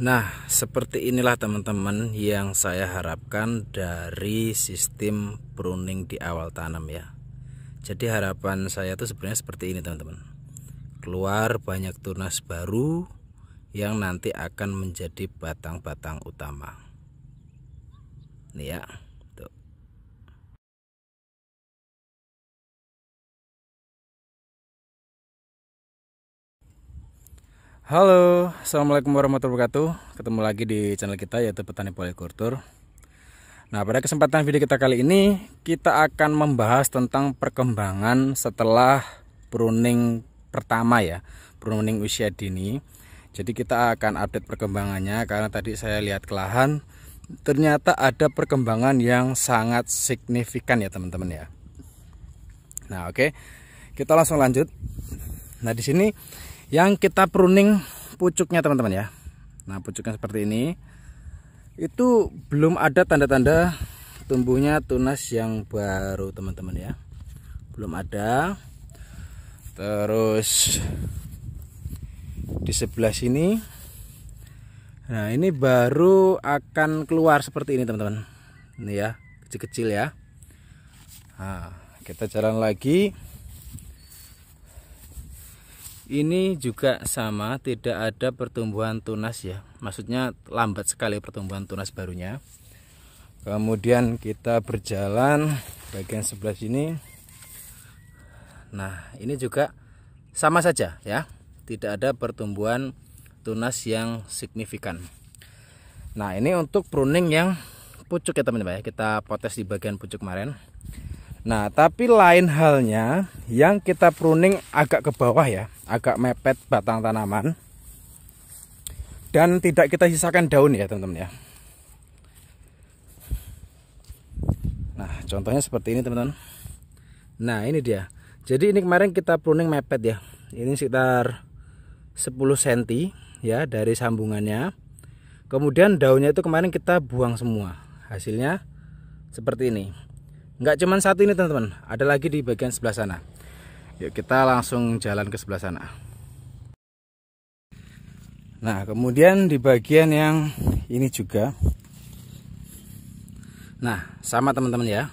Nah, seperti inilah teman-teman yang saya harapkan dari sistem pruning di awal tanam ya. Jadi harapan saya itu sebenarnya seperti ini teman-teman. Keluar banyak tunas baru yang nanti akan menjadi batang-batang utama. Nih ya. Halo, Assalamualaikum warahmatullahi wabarakatuh Ketemu lagi di channel kita yaitu Petani Polikultur Nah pada kesempatan video kita kali ini Kita akan membahas tentang perkembangan setelah pruning pertama ya Pruning usia dini Jadi kita akan update perkembangannya Karena tadi saya lihat ke lahan, Ternyata ada perkembangan yang sangat signifikan ya teman-teman ya Nah oke okay. Kita langsung lanjut Nah di sini yang kita pruning pucuknya teman-teman ya nah pucuknya seperti ini itu belum ada tanda-tanda tumbuhnya tunas yang baru teman-teman ya belum ada terus di sebelah sini nah ini baru akan keluar seperti ini teman-teman ini ya kecil-kecil ya nah, kita jalan lagi ini juga sama tidak ada pertumbuhan tunas ya maksudnya lambat sekali pertumbuhan tunas barunya kemudian kita berjalan bagian sebelah sini nah ini juga sama saja ya tidak ada pertumbuhan tunas yang signifikan nah ini untuk pruning yang pucuk ya teman-teman ya kita potes di bagian pucuk kemarin Nah, tapi lain halnya yang kita pruning agak ke bawah ya, agak mepet batang tanaman. Dan tidak kita sisakan daun ya, teman-teman ya. Nah, contohnya seperti ini, teman-teman. Nah, ini dia. Jadi ini kemarin kita pruning mepet ya. Ini sekitar 10 cm ya dari sambungannya. Kemudian daunnya itu kemarin kita buang semua. Hasilnya seperti ini nggak cuman satu ini teman-teman ada lagi di bagian sebelah sana yuk kita langsung jalan ke sebelah sana nah kemudian di bagian yang ini juga nah sama teman-teman ya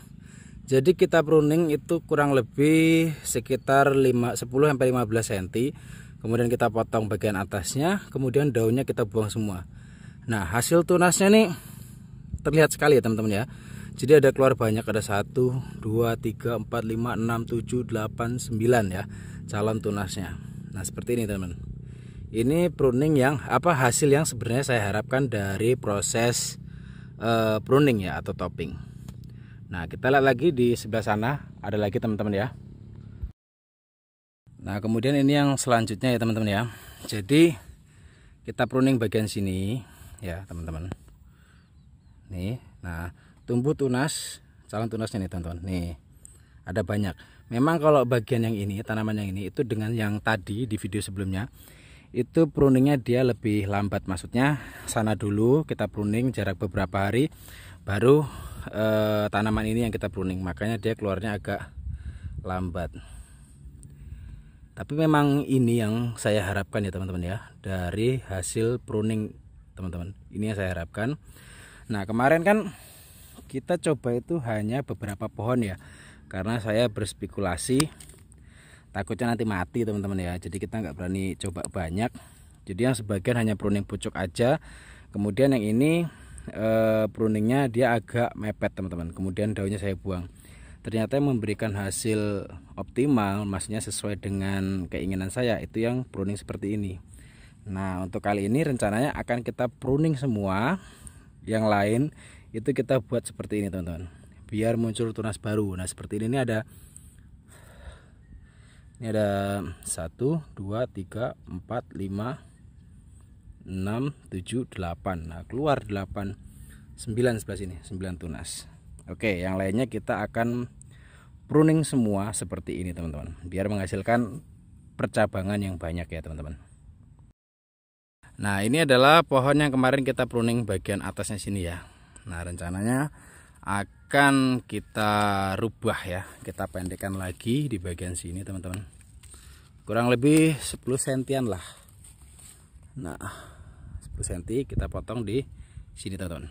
jadi kita pruning itu kurang lebih sekitar 5, 10 sampai 15 cm kemudian kita potong bagian atasnya kemudian daunnya kita buang semua nah hasil tunasnya nih terlihat sekali ya teman-teman ya jadi ada keluar banyak ada 1 2 3 4 5 6 7 8 9 ya calon tunasnya nah seperti ini teman ini pruning yang apa hasil yang sebenarnya saya harapkan dari proses uh, pruning ya atau topping nah kita lihat lagi di sebelah sana ada lagi teman-teman ya nah kemudian ini yang selanjutnya ya teman-teman ya jadi kita pruning bagian sini ya teman-teman nih nah tumbuh tunas calon tunasnya nih teman-teman nih ada banyak memang kalau bagian yang ini tanaman yang ini itu dengan yang tadi di video sebelumnya itu pruningnya dia lebih lambat maksudnya sana dulu kita pruning jarak beberapa hari baru eh, tanaman ini yang kita pruning makanya dia keluarnya agak lambat tapi memang ini yang saya harapkan ya teman-teman ya dari hasil pruning teman-teman ini yang saya harapkan nah kemarin kan kita coba itu hanya beberapa pohon ya karena saya berspekulasi takutnya nanti mati teman-teman ya jadi kita nggak berani coba banyak jadi yang sebagian hanya pruning pucuk aja kemudian yang ini e, pruningnya dia agak mepet teman-teman kemudian daunnya saya buang ternyata yang memberikan hasil optimal maksudnya sesuai dengan keinginan saya itu yang pruning seperti ini nah untuk kali ini rencananya akan kita pruning semua yang lain itu kita buat seperti ini teman-teman biar muncul tunas baru nah seperti ini, ini ada ini ada 1 2 3 4 5 6 7 8 nah keluar 8 9 sebelah sini 9 tunas Oke yang lainnya kita akan pruning semua seperti ini teman-teman biar menghasilkan percabangan yang banyak ya teman-teman Nah ini adalah pohon yang kemarin kita pruning bagian atasnya sini ya Nah rencananya akan kita rubah ya kita pendekkan lagi di bagian sini teman-teman kurang lebih 10 sentian lah nah 10 senti kita potong di sini teman-teman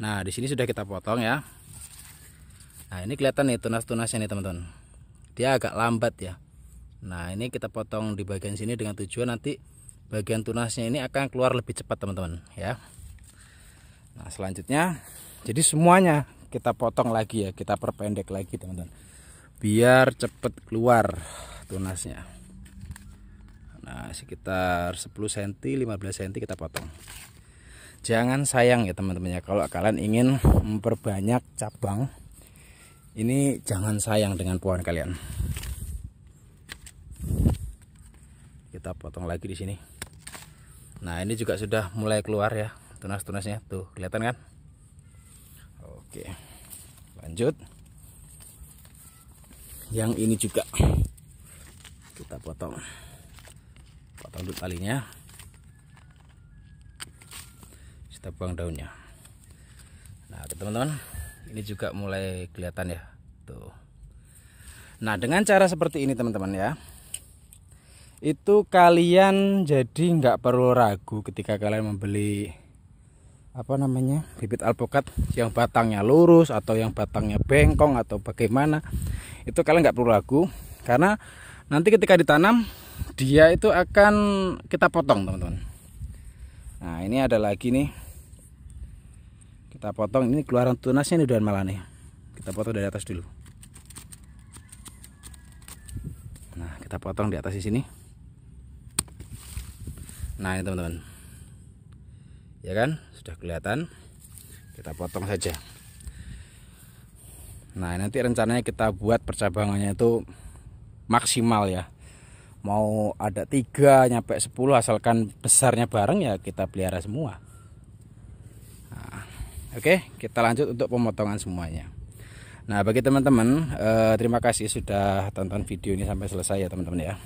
nah di sini sudah kita potong ya nah ini kelihatan nih tunas-tunasnya nih teman-teman dia agak lambat ya nah ini kita potong di bagian sini dengan tujuan nanti bagian tunasnya ini akan keluar lebih cepat teman-teman ya Nah selanjutnya jadi semuanya kita potong lagi ya kita perpendek lagi teman-teman biar cepet keluar tunasnya nah sekitar 10 cm 15 cm kita potong jangan sayang ya teman-teman ya kalau kalian ingin memperbanyak cabang ini jangan sayang dengan pohon kalian kita potong lagi di sini nah ini juga sudah mulai keluar ya tunas-tunasnya tuh kelihatan kan oke lanjut yang ini juga kita potong potong dulu talinya kita buang daunnya nah teman-teman ini juga mulai kelihatan ya tuh nah dengan cara seperti ini teman-teman ya itu kalian jadi nggak perlu ragu ketika kalian membeli apa namanya bibit alpukat yang batangnya lurus atau yang batangnya bengkong atau bagaimana itu kalian nggak perlu ragu karena nanti ketika ditanam dia itu akan kita potong teman-teman nah ini ada lagi nih kita potong ini keluaran tunasnya ini udah malah nih kita potong dari atas dulu nah kita potong di atas di sini nah ini teman-teman ya kan sudah kelihatan kita potong saja nah nanti rencananya kita buat percabangannya itu maksimal ya mau ada tiga nyampe sepuluh asalkan besarnya bareng ya kita pelihara semua nah, oke okay, kita lanjut untuk pemotongan semuanya nah bagi teman-teman eh, terima kasih sudah tonton video ini sampai selesai ya teman-teman ya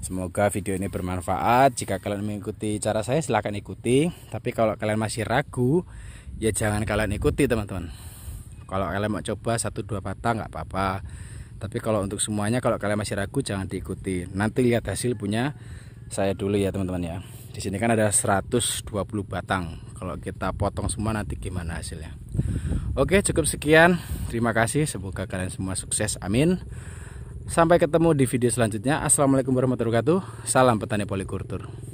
Semoga video ini bermanfaat. Jika kalian mengikuti cara saya silahkan ikuti. Tapi kalau kalian masih ragu, ya jangan kalian ikuti teman-teman. Kalau kalian mau coba satu dua batang nggak apa-apa. Tapi kalau untuk semuanya kalau kalian masih ragu jangan diikuti. Nanti lihat hasil punya saya dulu ya teman-teman ya. Di sini kan ada 120 batang. Kalau kita potong semua nanti gimana hasilnya. Oke, cukup sekian. Terima kasih. Semoga kalian semua sukses. Amin. Sampai ketemu di video selanjutnya. Assalamualaikum warahmatullahi wabarakatuh. Salam petani polikultur.